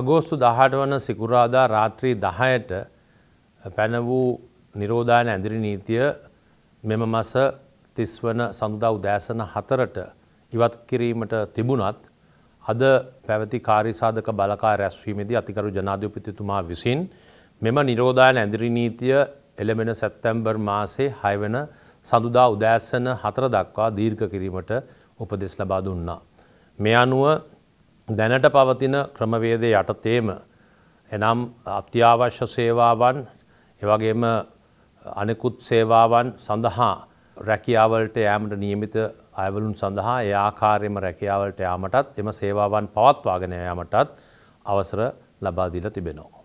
අගෝස්තු දහට වන සිකුරාදා රාත්‍රී දහයට පැන වූ නිරෝධායන ඇදිරි නීතිය මෙම මස තිස්වන සඳුදා උදෑසන හතරට ඉවත් කිරීමට තිබුණත් අද පැවති කාරිසාධක බලකා රැස්වීමේදී අතිකරු ජනාධ්‍යපතිතුමා විසින් මෙම නිරෝධායන ඇදිරි නීතිය එළමෙන සැත්තැම්බර් මාසේ හයවන සඳුදා උදෑසන හතර දක්වා දීර්ඝ කිරීමට උපදෙස් ලබා දුන්නා. මේ අනුව දැනට පවතින ක්‍රමවේදය යටතේම එනම් අත්‍යවශ්‍ය සේවාවන් එවගේම අනෙකුත් සේවාවන් සඳහා රැකියාවලට ෑමට නියමිත අයවලුන් සඳහා ඒ ආකාරයම රැකියාවලට යාමටත් එම සේවාවන් පවත්වාගෙන යාමටත් අවසර ලබාදිල තිබෙනවා.